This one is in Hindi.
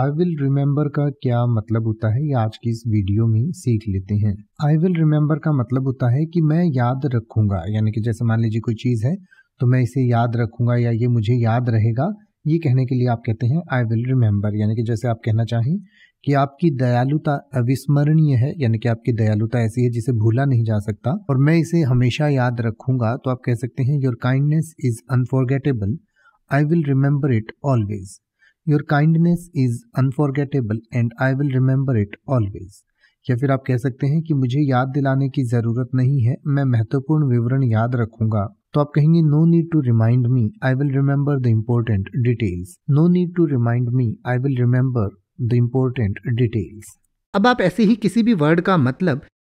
आई विल रिमेम्बर का क्या मतलब होता है ये आज की इस वीडियो में सीख लेते हैं आई विल रिमेम्बर का मतलब होता है कि मैं याद रखूंगा यानी कि जैसे मान लीजिए कोई चीज़ है तो मैं इसे याद रखूंगा या ये मुझे याद रहेगा ये कहने के लिए आप कहते हैं आई विल रिमेम्बर यानी कि जैसे आप कहना चाहें कि आपकी दयालुता अविस्मरणीय है यानी कि आपकी दयालुता ऐसी है जिसे भूला नहीं जा सकता और मैं इसे हमेशा याद रखूंगा तो आप कह सकते हैं your kindness is unforgettable I will remember it always your kindness is unforgettable and I will remember it always या फिर आप कह सकते हैं कि मुझे याद दिलाने की ज़रूरत नहीं है मैं महत्वपूर्ण विवरण याद रखूंगा तो आप कहेंगे no need to remind me I will remember the important details no need to remind me I will remember the important details अब आप ऐसे ही किसी भी वर्ड का मतलब